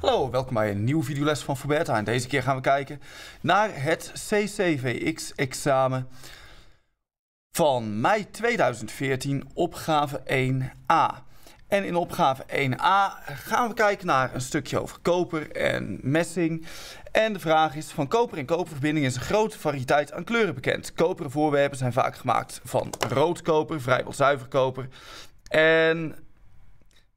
Hallo, welkom bij een nieuwe videoles van Foberta. En deze keer gaan we kijken naar het CCVX-examen van mei 2014, opgave 1a. En in opgave 1a gaan we kijken naar een stukje over koper en messing. En de vraag is, van koper en koperverbinding is een grote variëteit aan kleuren bekend. Koperen voorwerpen zijn vaak gemaakt van rood koper, vrijwel zuiver koper en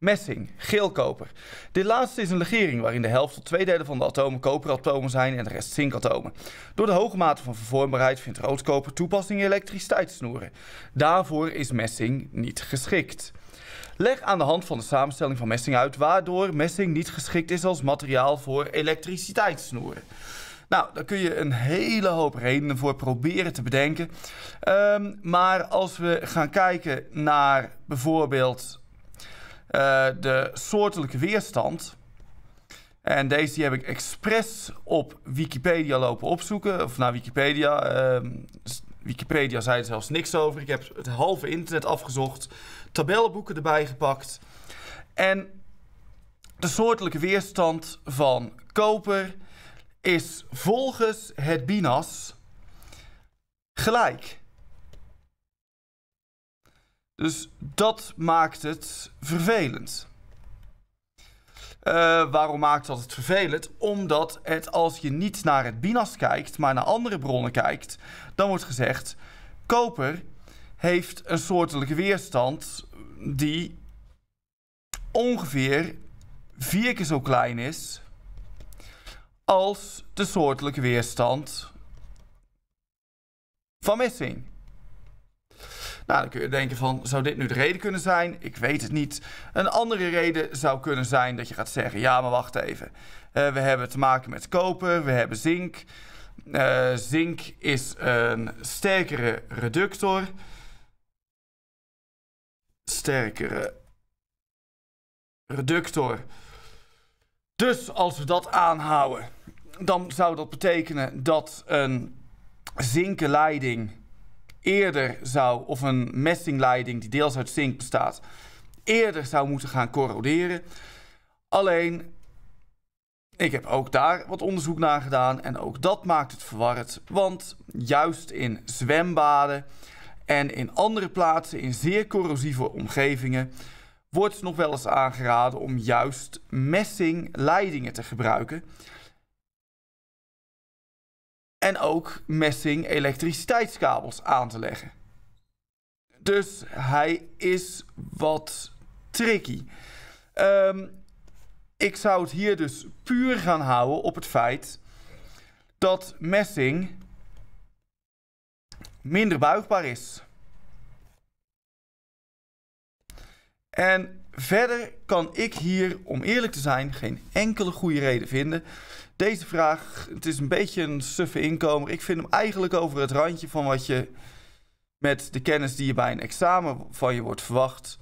Messing, geelkoper. Dit laatste is een legering waarin de helft tot twee derde van de atomen koperatomen zijn en de rest zinkatomen. Door de hoge mate van vervormbaarheid vindt roodkoper toepassing in elektriciteitssnoeren. Daarvoor is messing niet geschikt. Leg aan de hand van de samenstelling van messing uit waardoor messing niet geschikt is als materiaal voor elektriciteitssnoeren. Nou, daar kun je een hele hoop redenen voor proberen te bedenken. Ehm, maar als we gaan kijken naar bijvoorbeeld eh, de soortelijke weerstand. En deze heb ik expres op Wikipedia lopen opzoeken. Of naar Wikipedia. Ehm, Wikipedia zei er zelfs niks over. Ik heb het halve internet afgezocht. Tabellenboeken erbij gepakt. En de soortelijke weerstand van koper is volgens het BINAS gelijk. Dus dat maakt het vervelend. Eh, waarom maakt dat het vervelend? Omdat het als je niet naar het BINAS kijkt, maar naar andere bronnen kijkt, dan wordt gezegd: koper heeft een soortelijke weerstand die ongeveer vier keer zo klein is als de soortelijke weerstand van missing. Nou, dan kun je denken van, zou dit nu de reden kunnen zijn? Ik weet het niet. Een andere reden zou kunnen zijn dat je gaat zeggen, ja, maar wacht even. Eh, we hebben te maken met koper, we hebben zink. Eh, zink is een sterkere reductor. Sterkere reductor. Dus als we dat aanhouden, dan zou dat betekenen dat een zinken leiding eerder zou, of een messingleiding die deels uit zink bestaat, eerder zou moeten gaan corroderen. Alleen, ik heb ook daar wat onderzoek naar gedaan en ook dat maakt het verwarrend, want juist in zwembaden en in andere plaatsen in zeer corrosieve omgevingen wordt nog wel eens aangeraden om juist messingleidingen te gebruiken en ook messing elektriciteitskabels aan te leggen. Dus hij is wat tricky. Ehm, ik zou het hier dus puur gaan houden op het feit dat messing minder buigbaar is. En Verder kan ik hier, om eerlijk te zijn, geen enkele goede reden vinden. Deze vraag, het is een beetje een suffe inkomen. Ik vind hem eigenlijk over het randje van wat je met de kennis die je bij een examen van je wordt verwacht,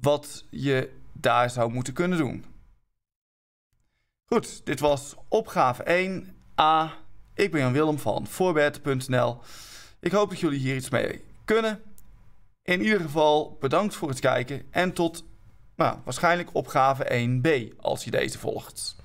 wat je daar zou moeten kunnen doen. Goed, dit was opgave 1a. ik ben Jan Willem van voorbed.nl. Ik hoop dat jullie hier iets mee kunnen. In ieder geval bedankt voor het kijken en tot nou, waarschijnlijk opgave 1b als je deze volgt.